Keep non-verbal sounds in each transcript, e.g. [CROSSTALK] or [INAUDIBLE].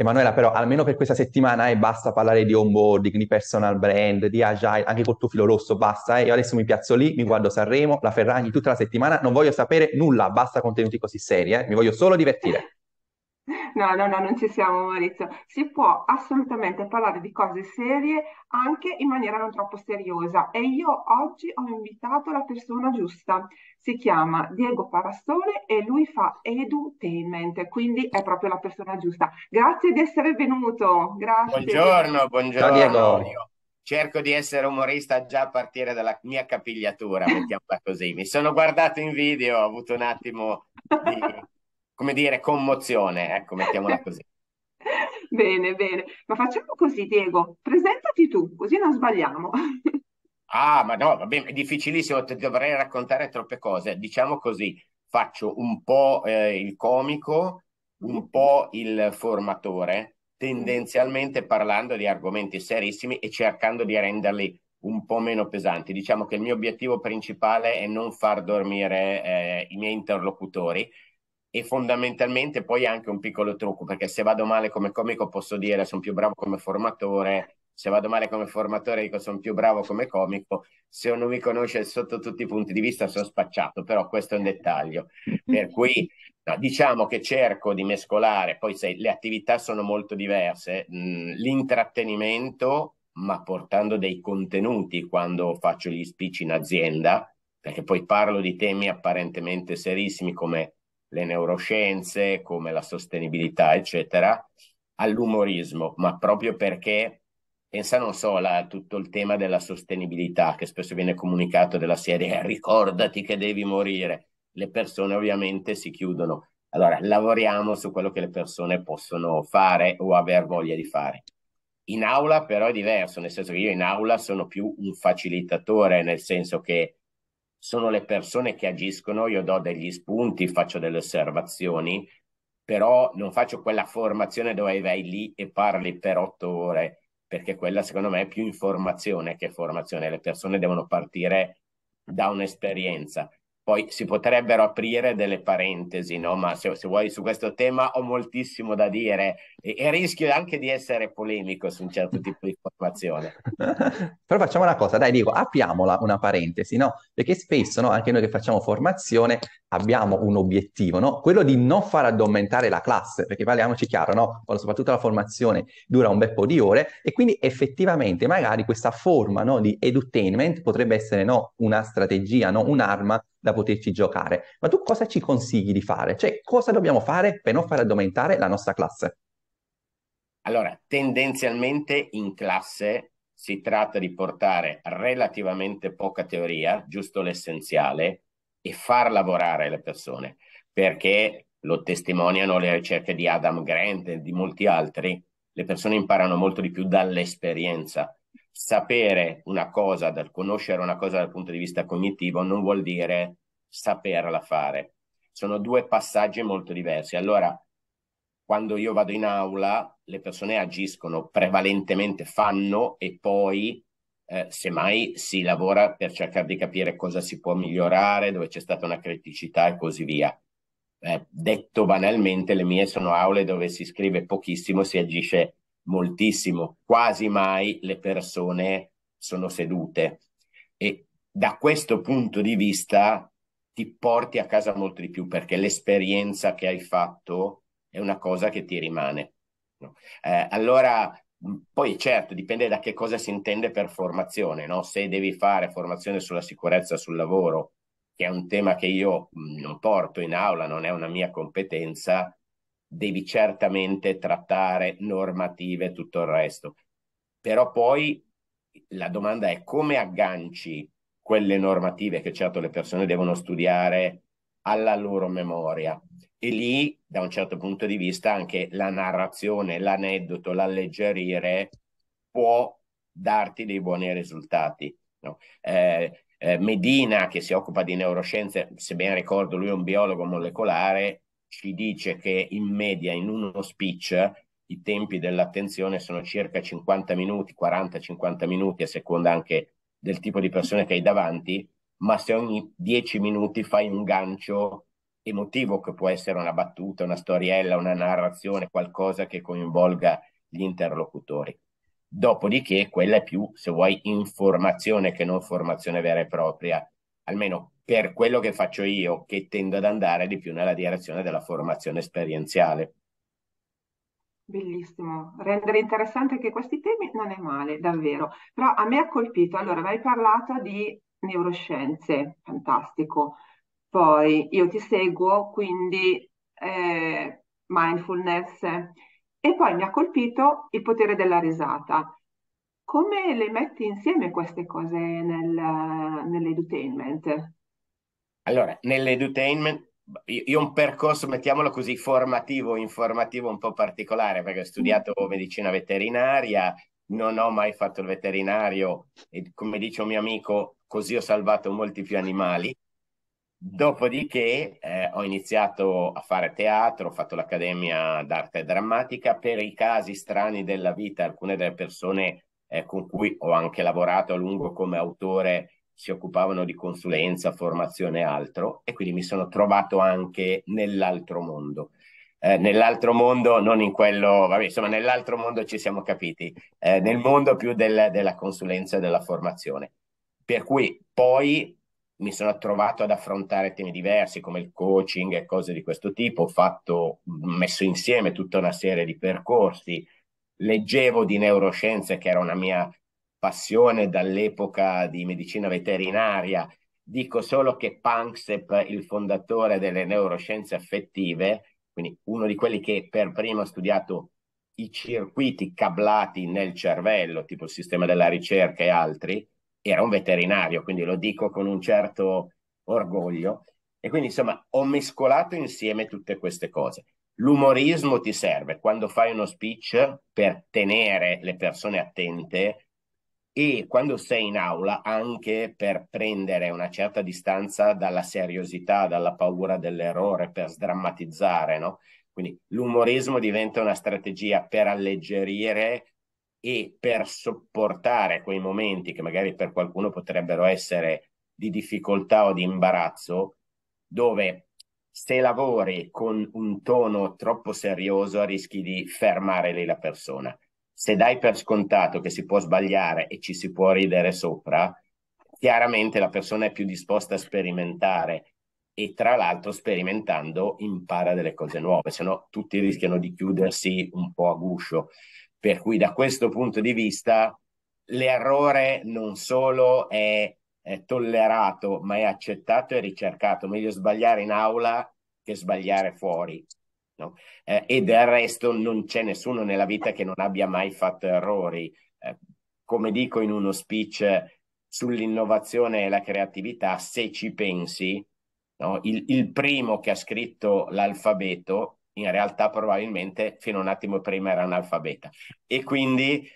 Emanuela, però almeno per questa settimana e eh, basta parlare di onboarding, di personal brand, di agile, anche col tuo filo rosso, basta. Eh. Io adesso mi piazzo lì, mi guardo Sanremo, la Ferragni tutta la settimana, non voglio sapere nulla, basta contenuti così seri, eh. mi voglio solo divertire. No, no, no, non ci siamo Maurizio. Si può assolutamente parlare di cose serie anche in maniera non troppo seriosa e io oggi ho invitato la persona giusta. Si chiama Diego Parastone e lui fa edutainment, quindi è proprio la persona giusta. Grazie di essere venuto. Grazie. Buongiorno, buongiorno. Ciao, Diego. Cerco di essere umorista già a partire dalla mia capigliatura, mettiamola così. Mi sono guardato in video, ho avuto un attimo di come dire, commozione, ecco, mettiamola [LAUGHS] così. bene, bene. Ma facciamo così, Diego, presentati tu, così non sbagliamo. [LAUGHS] ah, ma no, va bene, è difficilissimo, ti dovrei raccontare troppe cose. Diciamo così, faccio un po' eh, il comico, un po' il formatore, tendenzialmente parlando di argomenti serissimi e cercando di renderli un po' meno pesanti. Diciamo che il mio obiettivo principale è non far dormire eh, i miei interlocutori e fondamentalmente poi anche un piccolo trucco, perché se vado male come comico posso dire sono più bravo come formatore, se vado male come formatore dico sono più bravo come comico, se uno mi conosce sotto tutti i punti di vista sono spacciato, però questo è un dettaglio. [LAUGHS] Per cui no, diciamo che cerco di mescolare, poi se le attività sono molto diverse, mh, mhmm, l'intrattenimento, ma portando dei contenuti quando faccio gli speech in azienda, perché poi parlo di temi apparentemente serissimi come le neuroscienze come la sostenibilità, eccetera, all'umorismo, ma proprio perché pensa, non so, a tutto il tema della sostenibilità che spesso viene comunicato della serie eh, ricordati che devi morire. Le persone ovviamente si chiudono. Allora, lavoriamo su quello che le persone possono fare o aver voglia di fare. In aula però è diverso, nel senso che io in aula sono più un facilitatore, nel senso che sono le persone che agiscono, io do degli spunti, faccio delle osservazioni, però non faccio quella formazione dove vai lì e parli per otto ore, perché quella secondo me è più informazione che formazione, le persone devono partire da un'esperienza. Poi si potrebbero aprire delle parentesi, no? ma se, se, vuoi su questo tema ho moltissimo da dire e, e, rischio anche di essere polemico su un certo tipo di formazione. [LAUGHS] Però facciamo una cosa, dai Diego, apriamola una parentesi, no? Perché spesso no, anche noi che facciamo formazione abbiamo un obiettivo, no? quello di non far addormentare la classe, perché parliamoci chiaro, no? soprattutto la formazione dura un bel po' di ore e quindi effettivamente magari questa forma no, di edutainment potrebbe essere no, una strategia, no, un'arma da poterci giocare. Ma tu cosa ci consigli di fare? Cioè, cosa dobbiamo fare per non far addormentare la nostra classe? Allora, tendenzialmente in classe si tratta di portare relativamente poca teoria, giusto l'essenziale, e far lavorare le persone, perché lo testimoniano le ricerche di Adam Grant e di molti altri, le persone imparano molto di più dall'esperienza sapere una cosa, dal conoscere una cosa dal punto di vista cognitivo non vuol dire saperla fare. Sono due passaggi molto diversi. Allora, quando io vado in aula, le persone agiscono, prevalentemente fanno e poi eh, semmai si lavora per cercare di capire cosa si può migliorare, dove c'è stata una criticità e così via. Eh, detto banalmente, le mie sono aule dove si scrive pochissimo, si agisce moltissimo, quasi mai le persone sono sedute e da questo punto di vista ti porti a casa molto di più perché l'esperienza che hai fatto è una cosa che ti rimane. No? Eh, allora, mm, poi certo, dipende da che cosa si intende per formazione, no? se devi fare formazione sulla sicurezza sul lavoro, che è un tema che io mm, non porto in aula, non è una mia competenza, devi certamente trattare normative e tutto il resto. Però poi la domanda è come agganci quelle normative che certo le persone devono studiare alla loro memoria. E lì, da un certo punto di vista, anche la narrazione, l'aneddoto, l'alleggerire può darti dei buoni risultati. No? Eh, eh Medina, che si occupa di neuroscienze, se ben ricordo, lui è un biologo molecolare, ci dice che in media in uno speech i tempi dell'attenzione sono circa 50 minuti, 40-50 minuti a seconda anche del tipo di persone che hai davanti, ma se ogni 10 minuti fai un gancio emotivo che può essere una battuta, una storiella, una narrazione, qualcosa che coinvolga gli interlocutori. Dopodiché quella è più, se vuoi, informazione che non formazione vera e propria, almeno per quello che faccio io, che tendo ad andare di più nella direzione della formazione esperienziale. Bellissimo, rendere interessante anche questi temi non è male, davvero. Però a me ha colpito, allora, mi hai parlato di neuroscienze, fantastico. Poi io ti seguo, quindi eh, mindfulness. E poi mi ha colpito il potere della risata. Come le metti insieme queste cose nel, nell'edutainment? Allora, nell'edutainment io un percorso, mettiamolo così, formativo, informativo un po' particolare, perché ho mm. studiato medicina veterinaria, non ho mai fatto il veterinario e come dice un mio amico, così ho salvato molti più animali. Dopodiché eh, ho iniziato a fare teatro, ho fatto l'accademia d'arte drammatica per i casi strani della vita, alcune delle persone eh, con cui ho anche lavorato a lungo come autore si occupavano di consulenza, formazione e altro, e quindi mi sono trovato anche nell'altro mondo. Eh, nell'altro mondo, non in quello, vabbè, insomma, nell'altro mondo ci siamo capiti, eh, nel mondo più del, della consulenza e della formazione. Per cui poi mi sono trovato ad affrontare temi diversi come il coaching e cose di questo tipo, ho fatto, messo insieme tutta una serie di percorsi, leggevo di neuroscienze che era una mia passione dall'epoca di medicina veterinaria. Dico solo che Panksepp, il fondatore delle neuroscienze affettive, quindi uno di quelli che per primo ha studiato i circuiti cablati nel cervello, tipo il sistema della ricerca e altri, era un veterinario, quindi lo dico con un certo orgoglio. E quindi insomma ho mescolato insieme tutte queste cose. L'umorismo ti serve quando fai uno speech per tenere le persone attente e quando sei in aula anche per prendere una certa distanza dalla seriosità, dalla paura dell'errore, per sdrammatizzare, no? Quindi l'umorismo diventa una strategia per alleggerire e per sopportare quei momenti che magari per qualcuno potrebbero essere di difficoltà o di imbarazzo, dove se lavori con un tono troppo serioso rischi di fermare lì la persona se dai per scontato che si può sbagliare e ci si può ridere sopra, chiaramente la persona è più disposta a sperimentare e tra l'altro sperimentando impara delle cose nuove, se no tutti rischiano di chiudersi un po' a guscio. Per cui da questo punto di vista l'errore non solo è, è tollerato, ma è accettato e ricercato. Meglio sbagliare in aula che sbagliare fuori. No? Eh, e del resto non c'è nessuno nella vita che non abbia mai fatto errori. Eh, come dico in uno speech eh, sull'innovazione e la creatività, se ci pensi, no? il, il primo che ha scritto l'alfabeto, in realtà probabilmente fino a un attimo prima era analfabeta. E quindi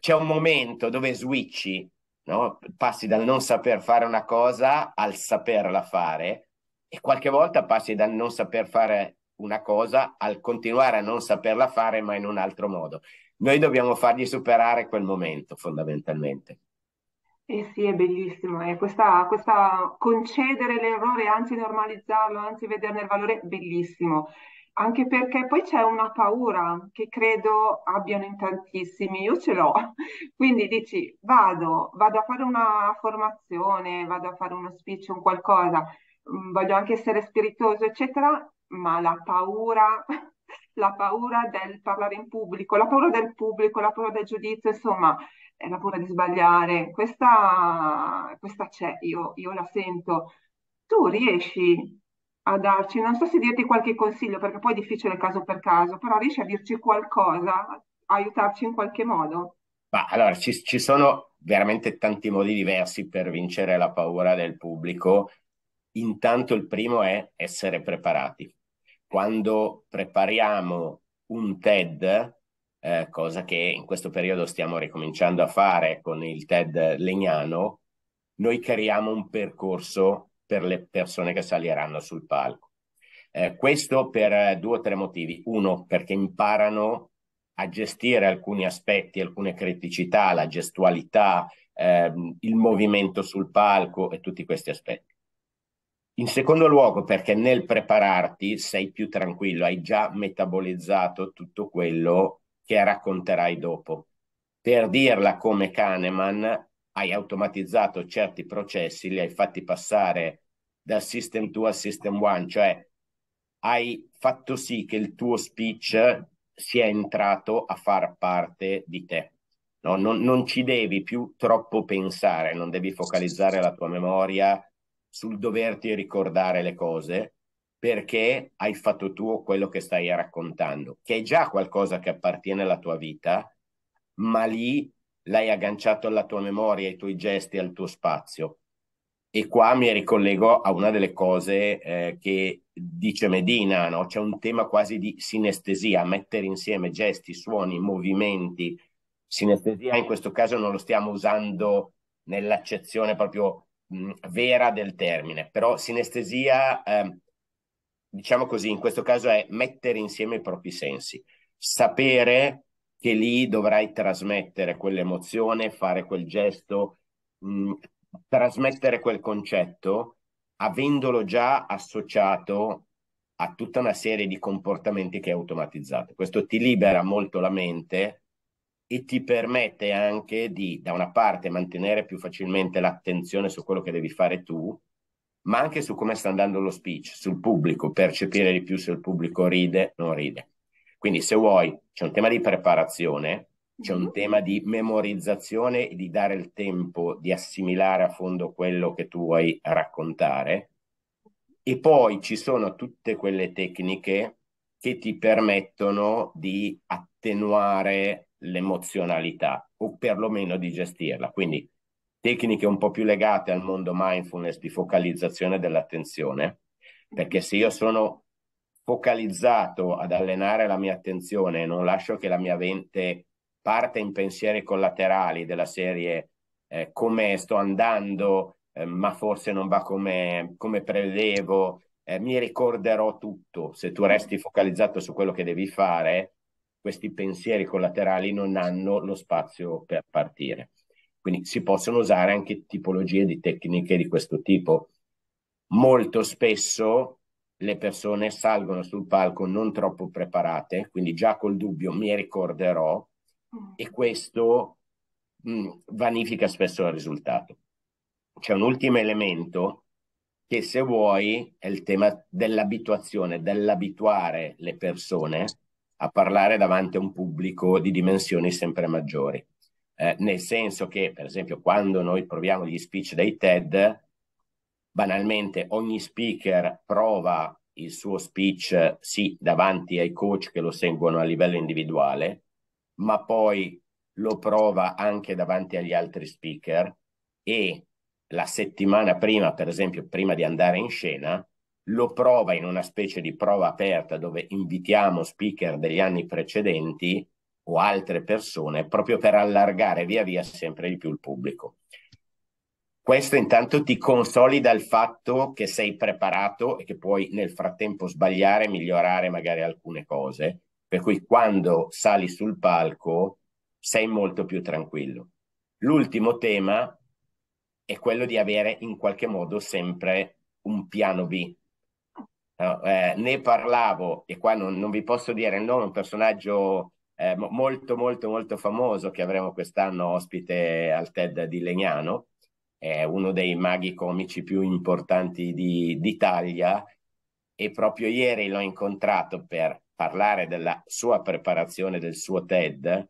c'è un momento dove switchi, no? passi dal non saper fare una cosa al saperla fare e qualche volta passi dal non saper fare una cosa al continuare a non saperla fare ma in un altro modo. Noi dobbiamo fargli superare quel momento fondamentalmente. Eh sì, è bellissimo, eh, questa, questa concedere l'errore, anzi normalizzarlo, anzi vederne il valore, bellissimo anche perché poi c'è una paura che credo abbiano in tantissimi, io ce l'ho. [LAUGHS] Quindi dici vado, vado a fare una formazione, vado a fare uno speech, un qualcosa, mm, voglio anche essere spiritoso, eccetera, ma la paura, [LAUGHS] la paura del parlare in pubblico, la paura del pubblico, la paura del giudizio, insomma, la paura di sbagliare, questa, questa c'è, io, io la sento. Tu riesci a darci, non so se dirti qualche consiglio, perché poi è difficile caso per caso, però riesci a dirci qualcosa, a aiutarci in qualche modo? Ma allora, ci, ci sono veramente tanti modi diversi per vincere la paura del pubblico. Intanto il primo è essere preparati quando prepariamo un TED, eh, cosa che in questo periodo stiamo ricominciando a fare con il TED Legnano, noi creiamo un percorso per le persone che saliranno sul palco. Eh, questo per eh, due o tre motivi. Uno, perché imparano a gestire alcuni aspetti, alcune criticità, la gestualità, ehm, il movimento sul palco e tutti questi aspetti. In secondo luogo, perché nel prepararti sei più tranquillo, hai già metabolizzato tutto quello che racconterai dopo. Per dirla come Kahneman, hai automatizzato certi processi, li hai fatti passare dal System 2 al System 1, cioè hai fatto sì che il tuo speech sia entrato a far parte di te. No, non, non ci devi più troppo pensare, non devi focalizzare la tua memoria sul doverti ricordare le cose perché hai fatto tu quello che stai raccontando, che è già qualcosa che appartiene alla tua vita, ma lì l'hai agganciato alla tua memoria, ai tuoi gesti, al tuo spazio. E qua mi ricollego a una delle cose eh, che dice Medina, no? c'è un tema quasi di sinestesia, mettere insieme gesti, suoni, movimenti. Sinestesia in questo caso non lo stiamo usando nell'accezione proprio mh, vera del termine, però sinestesia, eh, diciamo così, in questo caso è mettere insieme i propri sensi, sapere che lì dovrai trasmettere quell'emozione, fare quel gesto, mh, trasmettere quel concetto, avendolo già associato a tutta una serie di comportamenti che è automatizzato. Questo ti libera molto la mente e ti permette anche di, da una parte, mantenere più facilmente l'attenzione su quello che devi fare tu, ma anche su come sta andando lo speech, sul pubblico, percepire di più se il pubblico ride o non ride. Quindi se vuoi, c'è un tema di preparazione, c'è un mm-hmm. tema di memorizzazione e di dare il tempo di assimilare a fondo quello che tu vuoi raccontare. E poi ci sono tutte quelle tecniche che ti permettono di attenuare l'emozionalità o perlomeno di gestirla. Quindi tecniche un po' più legate al mondo mindfulness di focalizzazione dell'attenzione, perché se io sono focalizzato ad allenare la mia attenzione e non lascio che la mia mente parte in pensieri collaterali della serie eh, come sto andando, eh, ma forse non va come, come prevedevo, eh, mi ricorderò tutto. Se tu resti focalizzato su quello che devi fare, questi pensieri collaterali non hanno lo spazio per partire. Quindi si possono usare anche tipologie di tecniche di questo tipo. Molto spesso le persone salgono sul palco non troppo preparate, quindi già col dubbio mi ricorderò mm. e questo mh, mm, vanifica spesso il risultato. C'è un ultimo elemento che se vuoi è il tema dell'abituazione, dell'abituare le persone a parlare davanti a un pubblico di dimensioni sempre maggiori. Eh, nel senso che, per esempio, quando noi proviamo gli speech dei TED, banalmente ogni speaker prova il suo speech, sì, davanti ai coach che lo seguono a livello individuale, ma poi lo prova anche davanti agli altri speaker e la settimana prima, per esempio, prima di andare in scena, lo prova in una specie di prova aperta dove invitiamo speaker degli anni precedenti o altre persone proprio per allargare via via sempre di più il pubblico. Questo intanto ti consolida il fatto che sei preparato e che puoi nel frattempo sbagliare e migliorare magari alcune cose, per cui quando sali sul palco sei molto più tranquillo. L'ultimo tema è quello di avere in qualche modo sempre un piano B, eh, ne parlavo, e qua non, non vi posso dire il nome, un personaggio eh, molto molto molto famoso che avremo quest'anno ospite al TED di Legnano, è uno dei maghi comici più importanti di, d'Italia e proprio ieri l'ho incontrato per parlare della sua preparazione del suo TED.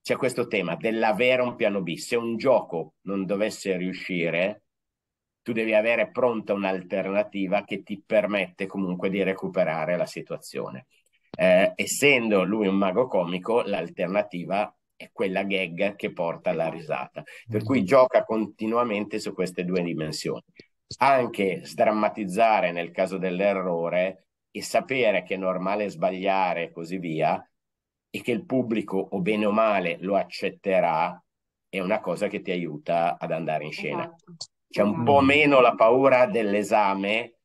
C'è questo tema dell'avere un piano B. Se un gioco non dovesse riuscire, tu devi avere pronta un'alternativa che ti permette comunque di recuperare la situazione. Eh, essendo lui un mago comico, l'alternativa è quella gag che porta alla risata. Per cui mm-hmm. gioca continuamente su queste due dimensioni. Anche sdrammatizzare nel caso dell'errore e sapere che è normale sbagliare e così via, e che il pubblico o bene o male lo accetterà, è una cosa che ti aiuta ad andare in scena. Esatto c'è un po' meno la paura dell'esame,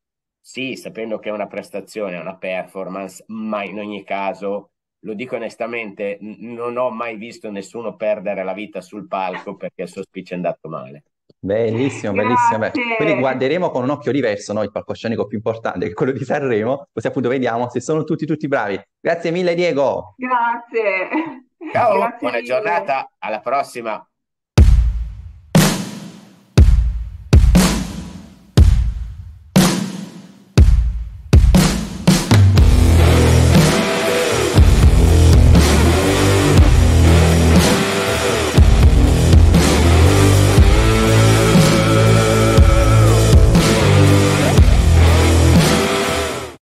sì, sapendo che è una prestazione, è una performance, ma in ogni caso, lo dico onestamente, non ho mai visto nessuno perdere la vita sul palco perché il suo speech è andato male. Bellissimo, bellissimo. Beh, quindi guarderemo con un occhio diverso no, il palcoscenico più importante, che è quello di Sanremo, così appunto vediamo se sono tutti, tutti bravi. Grazie mille, Diego. Grazie. Ciao, Grazie buona mille. giornata, alla prossima.